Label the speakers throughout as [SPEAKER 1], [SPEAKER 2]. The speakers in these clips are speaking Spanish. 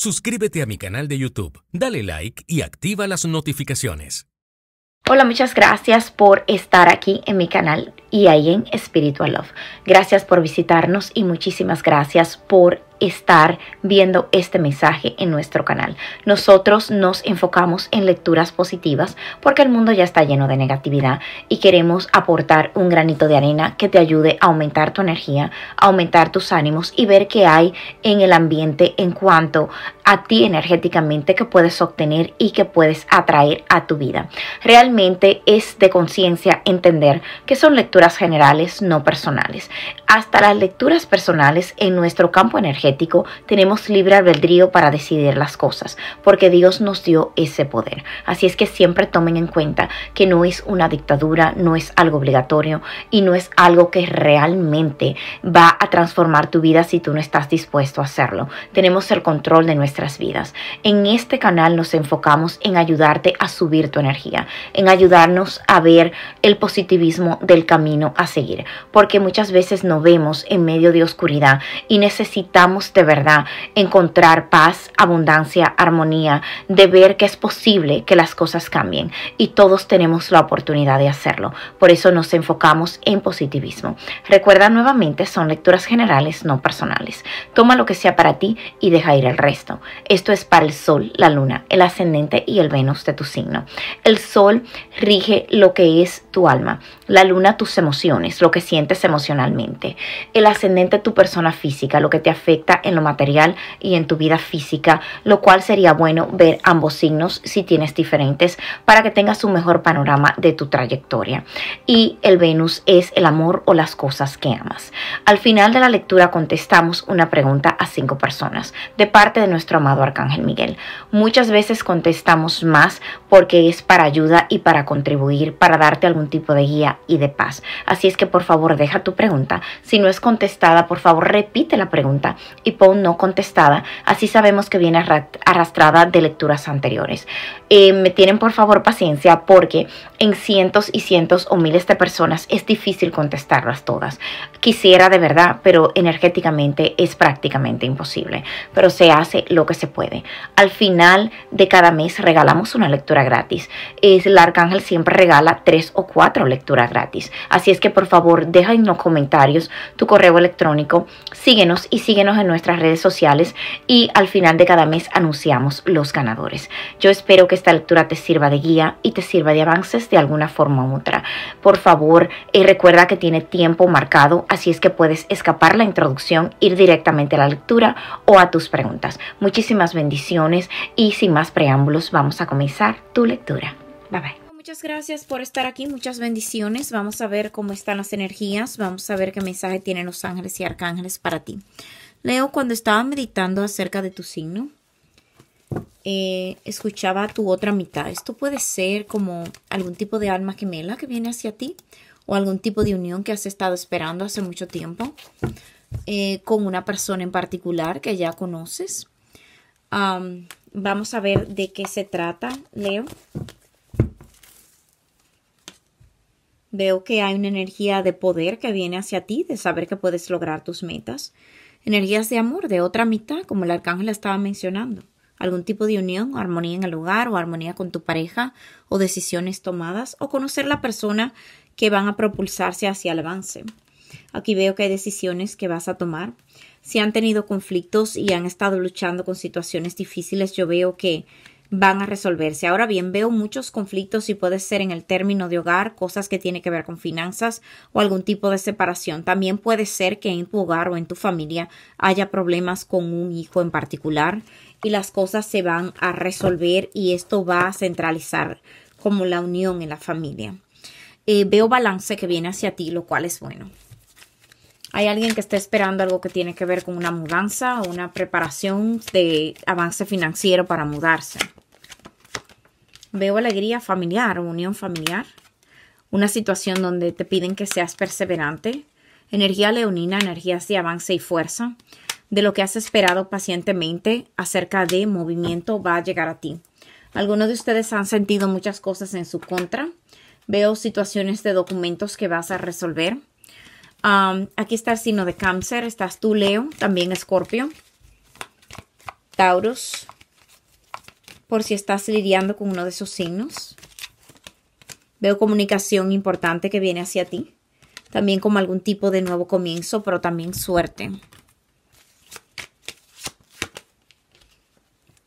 [SPEAKER 1] Suscríbete a mi canal de YouTube, dale like y activa las notificaciones. Hola, muchas gracias por estar aquí en mi canal y ahí en Spiritual Love. Gracias por visitarnos y muchísimas gracias por estar viendo este mensaje en nuestro canal. Nosotros nos enfocamos en lecturas positivas porque el mundo ya está lleno de negatividad y queremos aportar un granito de arena que te ayude a aumentar tu energía, aumentar tus ánimos y ver qué hay en el ambiente en cuanto a ti energéticamente que puedes obtener y que puedes atraer a tu vida. Realmente es de conciencia entender que son lecturas generales, no personales. Hasta las lecturas personales en nuestro campo energético tenemos libre albedrío para decidir las cosas, porque Dios nos dio ese poder. Así es que siempre tomen en cuenta que no es una dictadura, no es algo obligatorio y no es algo que realmente va a transformar tu vida si tú no estás dispuesto a hacerlo. Tenemos el control de nuestras vidas. En este canal nos enfocamos en ayudarte a subir tu energía, en ayudarnos a ver el positivismo del camino a seguir, porque muchas veces no vemos en medio de oscuridad y necesitamos de verdad encontrar paz, abundancia, armonía, de ver que es posible que las cosas cambien y todos tenemos la oportunidad de hacerlo. Por eso nos enfocamos en positivismo. Recuerda nuevamente, son lecturas generales, no personales. Toma lo que sea para ti y deja ir el resto. Esto es para el Sol, la Luna, el Ascendente y el Venus de tu signo. El Sol rige lo que es tu alma, la luna tus emociones, lo que sientes emocionalmente, el ascendente tu persona física, lo que te afecta en lo material y en tu vida física, lo cual sería bueno ver ambos signos si tienes diferentes para que tengas un mejor panorama de tu trayectoria. Y el Venus es el amor o las cosas que amas. Al final de la lectura contestamos una pregunta a cinco personas de parte de nuestro amado Arcángel Miguel. Muchas veces contestamos más porque es para ayuda y para contribuir, para darte algún tipo de guía y de paz. Así es que por favor deja tu pregunta. Si no es contestada, por favor repite la pregunta y pon no contestada. Así sabemos que viene arrastrada de lecturas anteriores. Eh, me tienen por favor paciencia porque en cientos y cientos o miles de personas es difícil contestarlas todas. Quisiera de verdad, pero energéticamente es prácticamente imposible. Pero se hace lo que se puede. Al final de cada mes regalamos una lectura gratis. Es, el arcángel siempre regala tres o cuatro cuatro lecturas gratis. Así es que por favor deja en los comentarios tu correo electrónico, síguenos y síguenos en nuestras redes sociales y al final de cada mes anunciamos los ganadores. Yo espero que esta lectura te sirva de guía y te sirva de avances de alguna forma u otra. Por favor, y eh, recuerda que tiene tiempo marcado, así es que puedes escapar la introducción, ir directamente a la lectura o a tus preguntas. Muchísimas bendiciones y sin más preámbulos vamos a comenzar tu lectura. Bye bye. Muchas gracias por estar aquí, muchas bendiciones. Vamos a ver cómo están las energías, vamos a ver qué mensaje tienen los ángeles y arcángeles para ti. Leo, cuando estaba meditando acerca de tu signo, eh, escuchaba tu otra mitad. Esto puede ser como algún tipo de alma gemela que viene hacia ti o algún tipo de unión que has estado esperando hace mucho tiempo eh, con una persona en particular que ya conoces. vamos a ver de qué se trata, Leo. Veo que hay una energía de poder que viene hacia ti, de saber que puedes lograr tus metas. Energías de amor, de otra mitad, como el arcángel estaba mencionando. Algún tipo de unión, o armonía en el hogar, o armonía con tu pareja, o decisiones tomadas, o conocer la persona que van a propulsarse hacia el avance. Aquí veo que hay decisiones que vas a tomar. Si han tenido conflictos y han estado luchando con situaciones difíciles, yo veo que van a resolverse. Ahora bien, veo muchos conflictos y puede ser en el término de hogar, cosas que tienen que ver con finanzas o algún tipo de separación. También puede ser que en tu hogar o en tu familia haya problemas con un hijo en particular y las cosas se van a resolver y esto va a centralizar como la unión en la familia. Eh, veo balance que viene hacia ti, lo cual es bueno. Hay alguien que está esperando algo que tiene que ver con una mudanza o una preparación de avance financiero para mudarse. Veo alegría familiar, unión familiar. Una situación donde te piden que seas perseverante. Energía leonina, energías de avance y fuerza. De lo que has esperado pacientemente acerca de movimiento va a llegar a ti. Algunos de ustedes han sentido muchas cosas en su contra. Veo situaciones de documentos que vas a resolver. aquí está el signo de cáncer. Estás tú, Leo. También Escorpio. Taurus por si estás lidiando con uno de esos signos. Veo comunicación importante que viene hacia ti. También como algún tipo de nuevo comienzo, pero también suerte.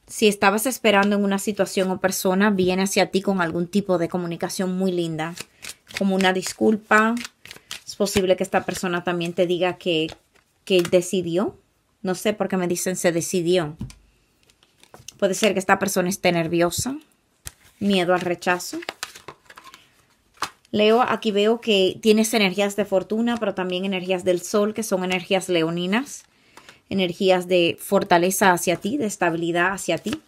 [SPEAKER 1] Si estabas esperando en una situación o persona, viene hacia ti con algún tipo de comunicación muy linda, como una disculpa. Es posible que esta persona también te diga que, que decidió. No sé por qué me dicen se decidió. Puede ser que esta persona esté nerviosa, miedo al rechazo. Leo, aquí veo que tienes energías de fortuna, pero también energías del sol, que son energías leoninas, energías de fortaleza hacia ti, de estabilidad hacia ti.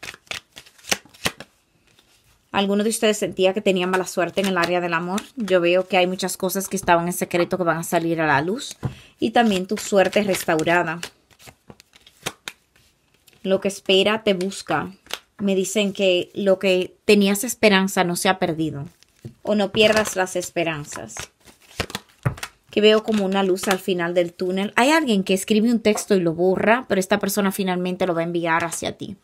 [SPEAKER 1] ¿Alguno de ustedes sentía que tenía mala suerte en el área del amor. Yo veo que hay muchas cosas que estaban en secreto que van a salir a la luz. Y también tu suerte restaurada. Lo que espera te busca. Me dicen que lo que tenías esperanza no se ha perdido. O no pierdas las esperanzas. Que veo como una luz al final del túnel. Hay alguien que escribe un texto y lo borra, pero esta persona finalmente lo va a enviar hacia ti.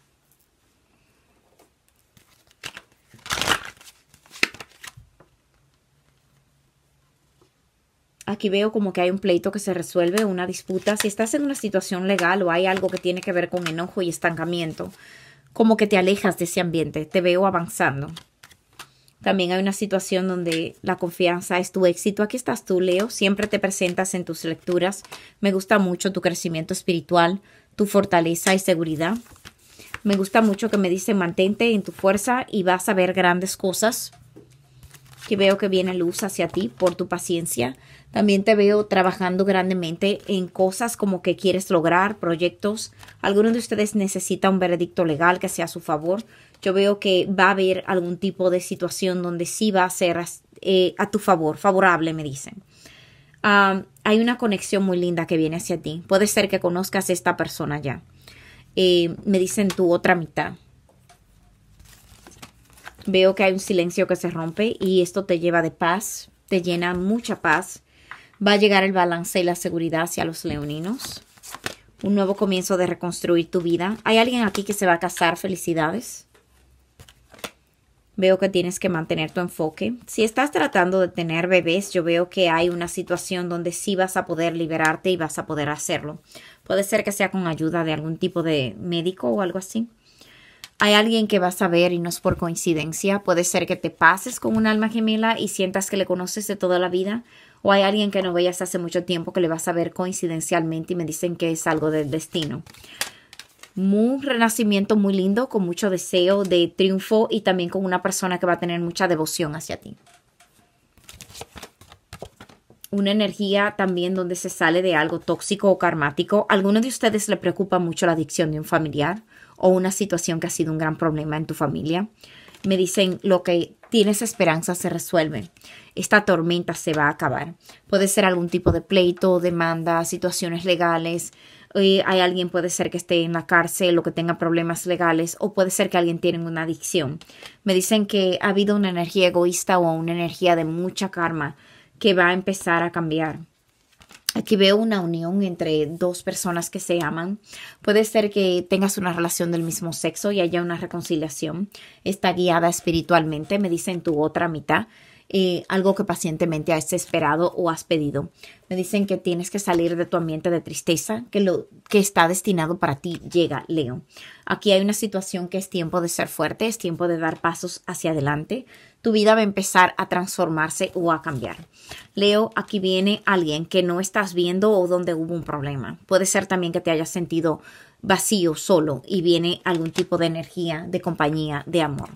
[SPEAKER 1] Aquí veo como que hay un pleito que se resuelve, una disputa. Si estás en una situación legal o hay algo que tiene que ver con enojo y estancamiento, como que te alejas de ese ambiente, te veo avanzando. También hay una situación donde la confianza es tu éxito. Aquí estás tú, Leo. Siempre te presentas en tus lecturas. Me gusta mucho tu crecimiento espiritual, tu fortaleza y seguridad. Me gusta mucho que me dicen mantente en tu fuerza y vas a ver grandes cosas que veo que viene luz hacia ti por tu paciencia. También te veo trabajando grandemente en cosas como que quieres lograr, proyectos. Alguno de ustedes necesita un veredicto legal que sea a su favor. Yo veo que va a haber algún tipo de situación donde sí va a ser eh, a tu favor, favorable, me dicen. Ah, hay una conexión muy linda que viene hacia ti. Puede ser que conozcas a esta persona ya. Eh, me dicen tu otra mitad. Veo que hay un silencio que se rompe y esto te lleva de paz, te llena mucha paz. Va a llegar el balance y la seguridad hacia los leoninos. Un nuevo comienzo de reconstruir tu vida. Hay alguien aquí que se va a casar, felicidades. Veo que tienes que mantener tu enfoque. Si estás tratando de tener bebés, yo veo que hay una situación donde sí vas a poder liberarte y vas a poder hacerlo. Puede ser que sea con ayuda de algún tipo de médico o algo así hay alguien que vas a ver y no es por coincidencia. Puede ser que te pases con un alma gemela y sientas que le conoces de toda la vida. O hay alguien que no veías hace mucho tiempo que le vas a ver coincidencialmente y me dicen que es algo del destino. Un renacimiento muy lindo, con mucho deseo de triunfo y también con una persona que va a tener mucha devoción hacia ti. Una energía también donde se sale de algo tóxico o karmático. alguno de ustedes le preocupa mucho la adicción de un familiar o una situación que ha sido un gran problema en tu familia. Me dicen lo que tienes esperanza se resuelve. Esta tormenta se va a acabar. Puede ser algún tipo de pleito, demanda, situaciones legales. Eh, hay alguien puede ser que esté en la cárcel o que tenga problemas legales o puede ser que alguien tiene una adicción. Me dicen que ha habido una energía egoísta o una energía de mucha karma que va a empezar a cambiar. Aquí veo una unión entre dos personas que se aman. Puede ser que tengas una relación del mismo sexo y haya una reconciliación. Está guiada espiritualmente, me dicen tu otra mitad. Eh, algo que pacientemente has esperado o has pedido. Me dicen que tienes que salir de tu ambiente de tristeza, que lo que está destinado para ti llega, Leo. Aquí hay una situación que es tiempo de ser fuerte, es tiempo de dar pasos hacia adelante. Tu vida va a empezar a transformarse o a cambiar. Leo, aquí viene alguien que no estás viendo o donde hubo un problema. Puede ser también que te hayas sentido vacío, solo, y viene algún tipo de energía, de compañía, de amor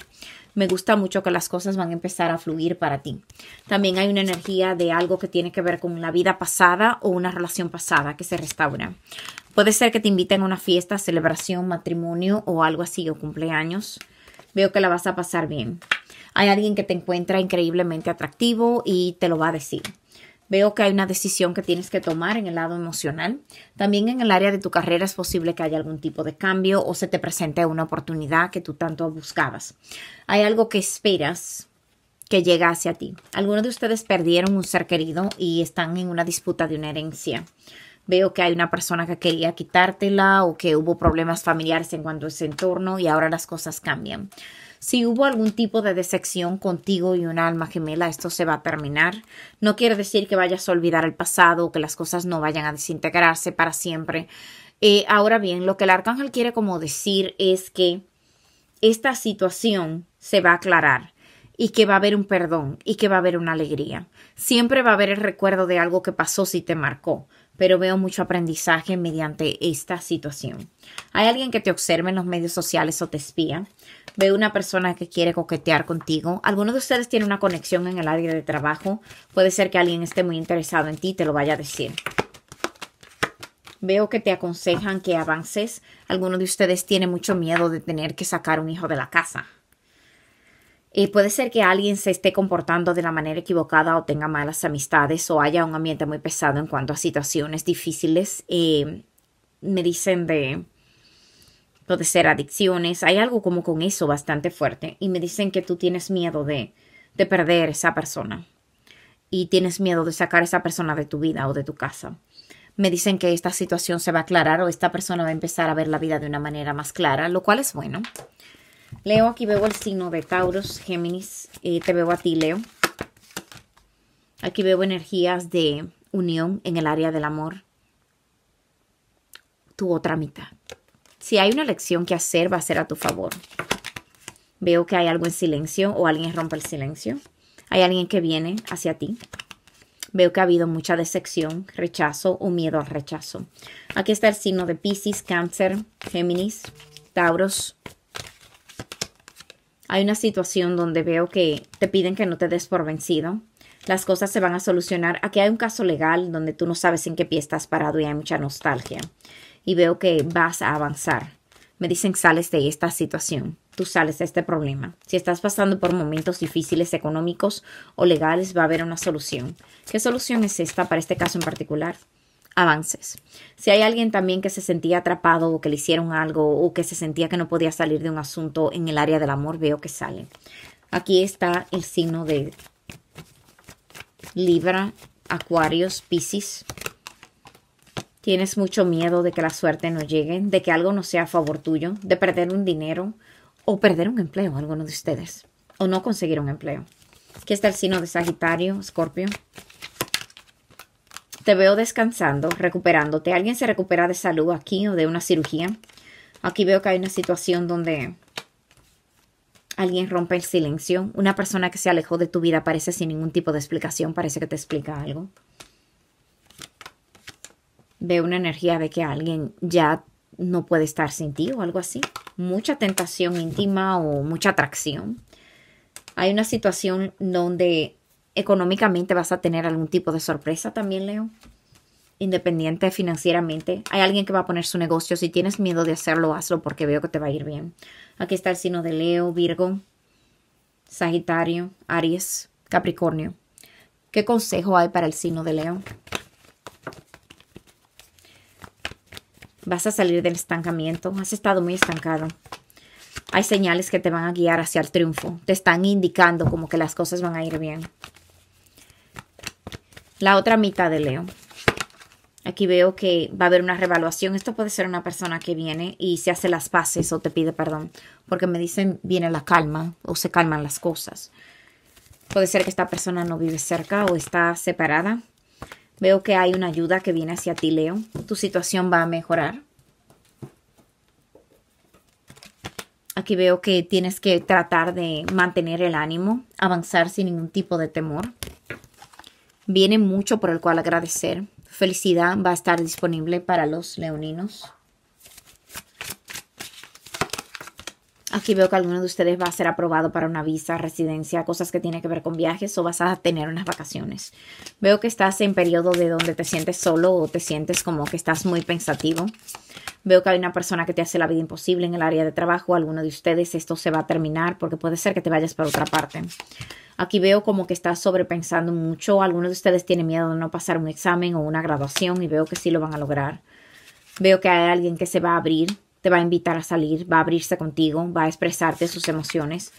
[SPEAKER 1] me gusta mucho que las cosas van a empezar a fluir para ti. También hay una energía de algo que tiene que ver con la vida pasada o una relación pasada que se restaura. Puede ser que te inviten a una fiesta, celebración, matrimonio o algo así o cumpleaños. Veo que la vas a pasar bien. Hay alguien que te encuentra increíblemente atractivo y te lo va a decir. Veo que hay una decisión que tienes que tomar en el lado emocional. También en el área de tu carrera es posible que haya algún tipo de cambio o se te presente una oportunidad que tú tanto buscabas. Hay algo que esperas que llegue hacia ti. Algunos de ustedes perdieron un ser querido y están en una disputa de una herencia. Veo que hay una persona que quería quitártela o que hubo problemas familiares en cuanto a ese entorno y ahora las cosas cambian. Si hubo algún tipo de decepción contigo y un alma gemela, esto se va a terminar. No quiere decir que vayas a olvidar el pasado o que las cosas no vayan a desintegrarse para siempre. Eh, ahora bien, lo que el arcángel quiere como decir es que esta situación se va a aclarar y que va a haber un perdón y que va a haber una alegría. Siempre va a haber el recuerdo de algo que pasó si te marcó, pero veo mucho aprendizaje mediante esta situación. Hay alguien que te observa en los medios sociales o te espía. Veo una persona que quiere coquetear contigo. Algunos de ustedes tiene una conexión en el área de trabajo. Puede ser que alguien esté muy interesado en ti y te lo vaya a decir. Veo que te aconsejan que avances. Algunos de ustedes tiene mucho miedo de tener que sacar un hijo de la casa puede ser que alguien se esté comportando de la manera equivocada o tenga malas amistades o haya un ambiente muy pesado en cuanto a situaciones difíciles. me dicen de, puede ser adicciones, hay algo como con eso bastante fuerte. Y me dicen que tú tienes miedo de, de perder esa persona. Y tienes miedo de sacar esa persona de tu vida o de tu casa. Me dicen que esta situación se va a aclarar o esta persona va a empezar a ver la vida de una manera más clara, lo cual es bueno. Leo, aquí veo el signo de Tauros, Géminis, y te veo a ti, Leo. Aquí veo energías de unión en el área del amor. Tu otra mitad. Si hay una lección que hacer, va a ser a tu favor. Veo que hay algo en silencio o alguien rompe el silencio. Hay alguien que viene hacia ti. Veo que ha habido mucha decepción, rechazo o miedo al rechazo. Aquí está el signo de Pisces, Cáncer, Géminis, Tauros, hay una situación donde veo que te piden que no te des por vencido, las cosas se van a solucionar. Aquí hay un caso legal donde tú no sabes en qué pie estás parado y hay mucha nostalgia. Y veo que vas a avanzar. Me dicen sales de esta situación, tú sales de este problema. Si estás pasando por momentos difíciles económicos o legales, va a haber una solución. ¿Qué solución es esta para este caso en particular? avances. Si hay alguien también que se sentía atrapado o que le hicieron algo o que se sentía que no podía salir de un asunto en el área del amor, veo que sale. Aquí está el signo de Libra, Acuarios, Pisces. Tienes mucho miedo de que la suerte no llegue, de que algo no sea a favor tuyo, de perder un dinero o perder un empleo, alguno de ustedes, o no conseguir un empleo. Aquí está el signo de Sagitario, Escorpio. Te veo descansando, recuperándote. ¿Alguien se recupera de salud aquí o de una cirugía? Aquí veo que hay una situación donde alguien rompe el silencio. Una persona que se alejó de tu vida parece sin ningún tipo de explicación, parece que te explica algo. Veo una energía de que alguien ya no puede estar sin ti o algo así. Mucha tentación íntima o mucha atracción. Hay una situación donde económicamente vas a tener algún tipo de sorpresa también, Leo. Independiente financieramente. Hay alguien que va a poner su negocio. Si tienes miedo de hacerlo, hazlo porque veo que te va a ir bien. Aquí está el signo de Leo, Virgo, Sagitario, Aries, Capricornio. ¿Qué consejo hay para el signo de Leo? Vas a salir del estancamiento. Has estado muy estancado hay señales que te van a guiar hacia el triunfo. Te están indicando como que las cosas van a ir bien la otra mitad de Leo. Aquí veo que va a haber una revaluación. Esto puede ser una persona que viene y se hace las paces o te pide perdón. Porque me dicen viene la calma o se calman las cosas. Puede ser que esta persona no vive cerca o está separada. Veo que hay una ayuda que viene hacia ti, Leo. Tu situación va a mejorar. Aquí veo que tienes que tratar de mantener el ánimo, avanzar sin ningún tipo de temor. Viene mucho por el cual agradecer. Felicidad va a estar disponible para los leoninos. Aquí veo que alguno de ustedes va a ser aprobado para una visa, residencia, cosas que tienen que ver con viajes o vas a tener unas vacaciones. Veo que estás en periodo de donde te sientes solo o te sientes como que estás muy pensativo veo que hay una persona que te hace la vida imposible en el área de trabajo, alguno de ustedes, esto se va a terminar porque puede ser que te vayas para otra parte. Aquí veo como que estás sobrepensando mucho, algunos de ustedes tienen miedo de no pasar un examen o una graduación y veo que sí lo van a lograr. Veo que hay alguien que se va a abrir, te va a invitar a salir, va a abrirse contigo, va a expresarte sus emociones.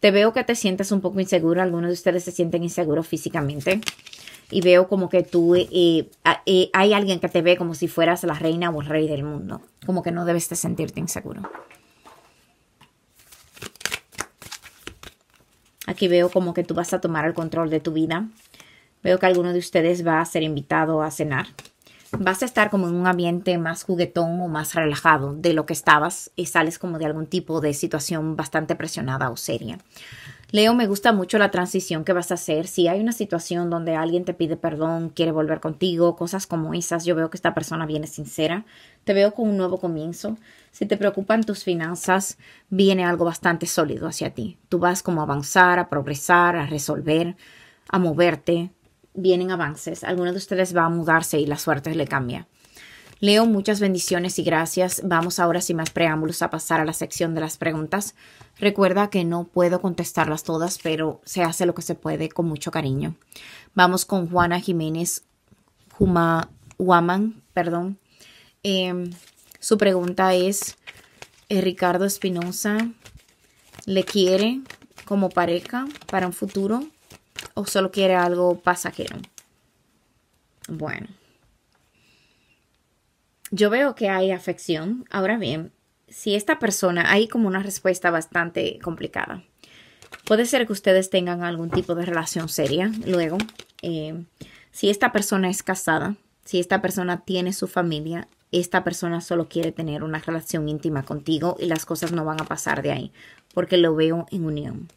[SPEAKER 1] Te veo que te sientes un poco inseguro, algunos de ustedes se sienten inseguros físicamente y veo como que tú eh, eh, hay alguien que te ve como si fueras la reina o el rey del mundo. Como que no debes sentirte inseguro. Aquí veo como que tú vas a tomar el control de tu vida. Veo que alguno de ustedes va a ser invitado a cenar. Vas a estar como en un ambiente más juguetón o más relajado de lo que estabas y sales como de algún tipo de situación bastante presionada o seria. Leo, me gusta mucho la transición que vas a hacer. Si hay una situación donde alguien te pide perdón, quiere volver contigo, cosas como esas, yo veo que esta persona viene sincera. Te veo con un nuevo comienzo. Si te preocupan tus finanzas, viene algo bastante sólido hacia ti. Tú vas como a avanzar, a progresar, a resolver, a moverte. Vienen avances. Alguno de ustedes va a mudarse y la suerte le cambia. Leo, muchas bendiciones y gracias. Vamos ahora sin más preámbulos a pasar a la sección de las preguntas. Recuerda que no puedo contestarlas todas, pero se hace lo que se puede con mucho cariño. Vamos con Juana Jiménez Huma, Huaman, perdón. Em, su pregunta es, eh, Ricardo Espinosa, ¿le quiere como pareja para un futuro o solo quiere algo pasajero? Bueno yo veo que hay afección. Ahora bien, si esta persona, hay como una respuesta bastante complicada. Puede ser que ustedes tengan algún tipo de relación seria luego. Eh, si esta persona es casada, si esta persona tiene su familia, esta persona solo quiere tener una relación íntima contigo y las cosas no van a pasar de ahí, porque lo veo en unión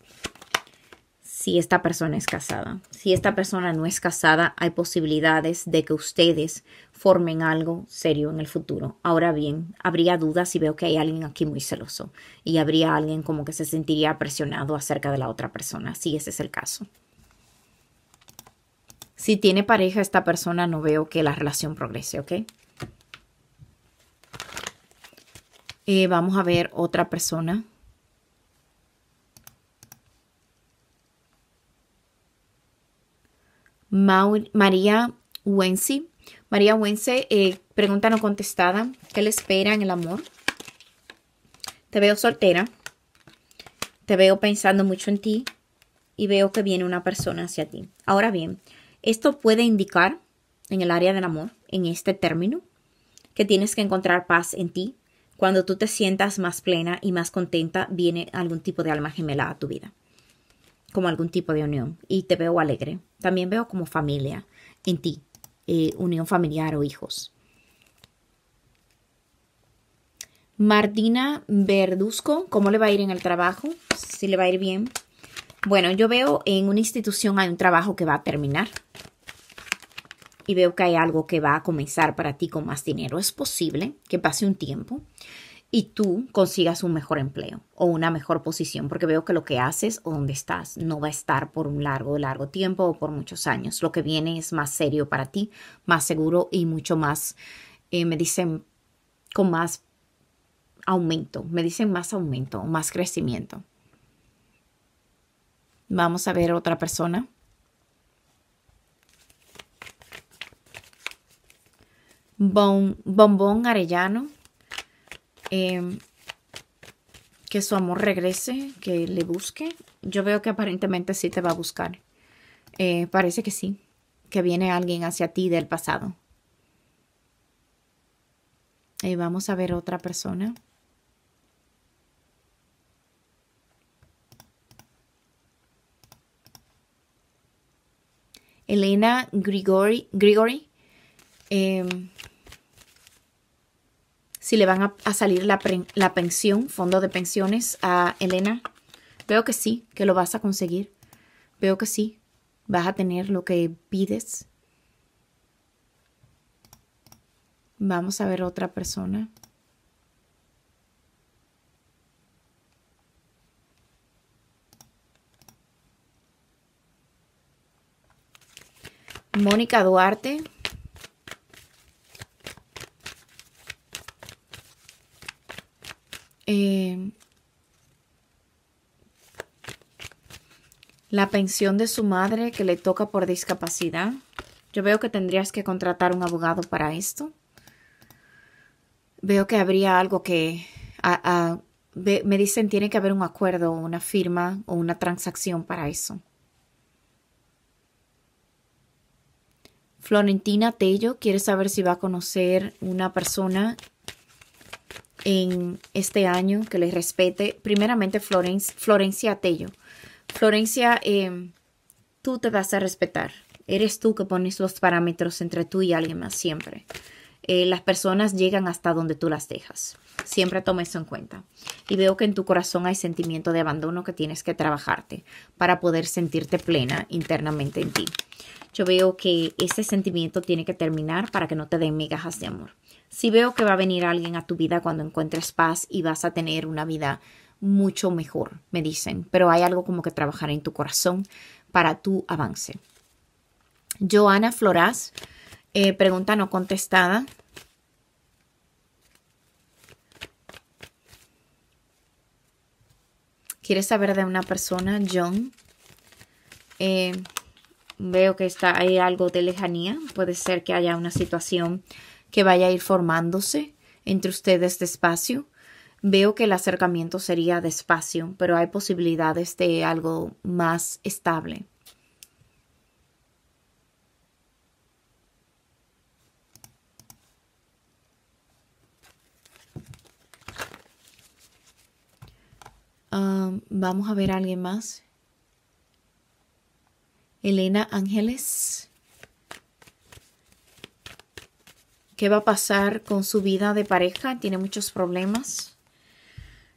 [SPEAKER 1] si esta persona es casada. Si esta persona no es casada, hay posibilidades de que ustedes formen algo serio en el futuro. Ahora bien, habría dudas si veo que hay alguien aquí muy celoso y habría alguien como que se sentiría presionado acerca de la otra persona, si ese es el caso. Si tiene pareja esta persona, no veo que la relación progrese, ¿ok? Eh, vamos a ver otra persona María Wensi. María Wense, eh, pregunta no contestada. ¿Qué le espera en el amor? Te veo soltera. Te veo pensando mucho en ti. Y veo que viene una persona hacia ti. Ahora bien, esto puede indicar en el área del amor, en este término, que tienes que encontrar paz en ti. Cuando tú te sientas más plena y más contenta, viene algún tipo de alma gemela a tu vida como algún tipo de unión y te veo alegre. También veo como familia en ti, eh, unión familiar o hijos. Martina Verduzco, ¿cómo le va a ir en el trabajo? Si le va a ir bien. Bueno, yo veo en una institución hay un trabajo que va a terminar. Y veo que hay algo que va a comenzar para ti con más dinero. Es posible que pase un tiempo y tú consigas un mejor empleo o una mejor posición, porque veo que lo que haces o donde estás no va a estar por un largo, largo tiempo o por muchos años. Lo que viene es más serio para ti, más seguro y mucho más, eh, me dicen, con más aumento, me dicen más aumento, más crecimiento. Vamos a ver otra persona. bombón Arellano. Em, que su amor regrese, que le busque. Yo veo que aparentemente sí te va a buscar. Eh, parece que sí, que viene alguien hacia ti del pasado. Eh, vamos a ver otra persona. Elena Grigori, Grigori em, si le van a, salir la, la, pensión, fondo de pensiones a Elena. Veo que sí, que lo vas a conseguir. Veo que sí, vas a tener lo que pides. Vamos a ver otra persona. Mónica Duarte. Em, la pensión de su madre que le toca por discapacidad. Yo veo que tendrías que contratar un abogado para esto. Veo que habría algo que... me dicen tiene que haber un acuerdo, una firma o una transacción para eso. Florentina Tello quiere saber si va a conocer una persona en este año, que les respete. Primeramente, Florence, Florencia Tello. Florencia, em, tú te vas a respetar. Eres tú que pones los parámetros entre tú y alguien más siempre. Eh, las personas llegan hasta donde tú las dejas. Siempre toma eso en cuenta. Y veo que en tu corazón hay sentimiento de abandono que tienes que trabajarte para poder sentirte plena internamente en ti yo veo que ese sentimiento tiene que terminar para que no te den migajas de amor. Si veo que va a venir alguien a tu vida cuando encuentres paz y vas a tener una vida mucho mejor, me dicen, pero hay algo como que trabajar en tu corazón para tu avance. Joana Floraz, eh, pregunta no contestada. ¿Quieres saber de una persona, John? Eh, Veo que está, hay algo de lejanía. Puede ser que haya una situación que vaya a ir formándose entre ustedes despacio. Veo que el acercamiento sería despacio, pero hay posibilidades de algo más estable. Ah, vamos a ver a alguien más. Elena Ángeles. ¿Qué va a pasar con su vida de pareja? Tiene muchos problemas.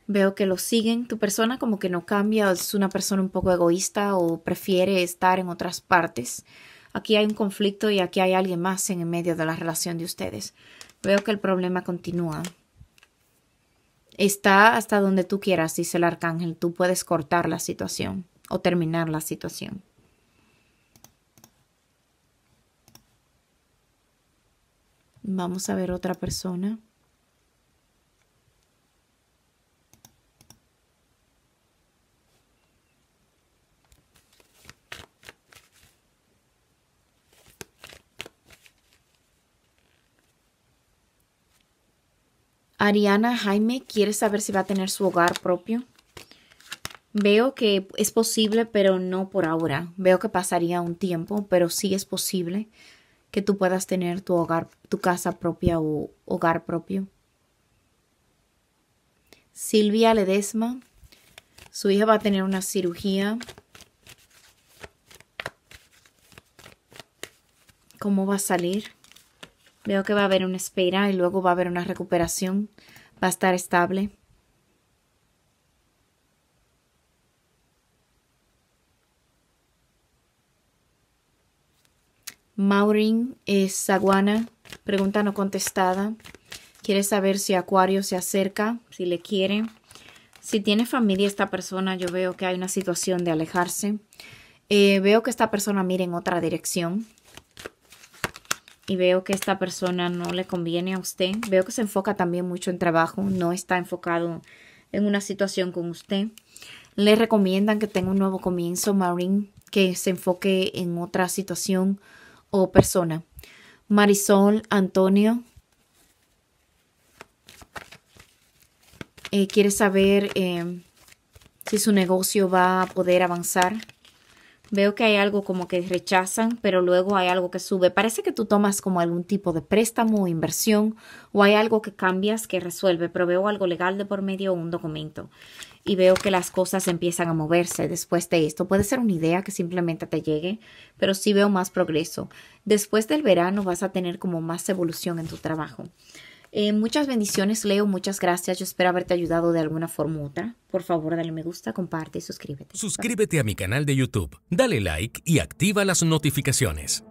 [SPEAKER 1] Veo que lo siguen. Tu persona como que no cambia, es una persona un poco egoísta o prefiere estar en otras partes. Aquí hay un conflicto y aquí hay alguien más en el medio de la relación de ustedes. Veo que el problema continúa. Está hasta donde tú quieras, dice el arcángel. Tú puedes cortar la situación o terminar la situación. Vamos a ver otra persona. Ariana Jaime quiere saber si va a tener su hogar propio. Veo que es posible, pero no por ahora. Veo que pasaría un tiempo, pero sí es posible que tú puedas tener tu hogar, tu casa propia o hogar propio. Silvia Ledesma, su hija va a tener una cirugía. ¿Cómo va a salir? Veo que va a haber una espera y luego va a haber una recuperación. Va a estar estable. Maureen es Saguana, pregunta no contestada. Quiere saber si Acuario se acerca, si le quiere. Si tiene familia esta persona, yo veo que hay una situación de alejarse. Eh, veo que esta persona mire en otra dirección. Y veo que esta persona no le conviene a usted. Veo que se enfoca también mucho en trabajo. No está enfocado en una situación con usted. Le recomiendan que tenga un nuevo comienzo, Maureen. Que se enfoque en otra situación o persona. Marisol Antonio eh, quiere saber eh, si su negocio va a poder avanzar. Veo que hay algo como que rechazan, pero luego hay algo que sube. Parece que tú tomas como algún tipo de préstamo o inversión o hay algo que cambias que resuelve, pero veo algo legal de por medio un documento. Y veo que las cosas empiezan a moverse después de esto. Puede ser una idea que simplemente te llegue, pero sí veo más progreso. Después del verano vas a tener como más evolución en tu trabajo. Eh, muchas bendiciones, Leo. Muchas gracias. Yo espero haberte ayudado de alguna forma u otra. Por favor, dale me gusta, comparte y suscríbete. Suscríbete a mi canal de YouTube. Dale like y activa las notificaciones.